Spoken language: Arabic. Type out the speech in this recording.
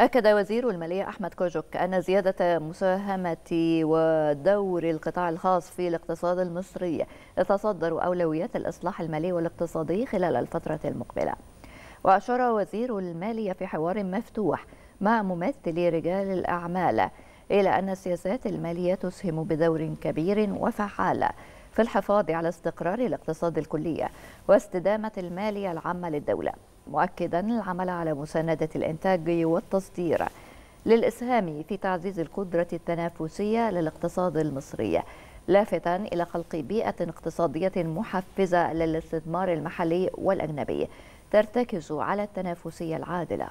أكد وزير المالية أحمد كوجوك أن زيادة مساهمة ودور القطاع الخاص في الاقتصاد المصري تتصدر أولويات الإصلاح المالي والاقتصادي خلال الفترة المقبلة وأشار وزير المالية في حوار مفتوح مع ممثلي رجال الأعمال إلى أن السياسات المالية تسهم بدور كبير وفعال في الحفاظ على استقرار الاقتصاد الكلية واستدامة المالية العامة للدولة مؤكدا العمل على مساندة الإنتاج والتصدير للإسهام في تعزيز القدرة التنافسية للاقتصاد المصري لافتا إلى خلق بيئة اقتصادية محفزة للاستثمار المحلي والأجنبي ترتكز على التنافسية العادلة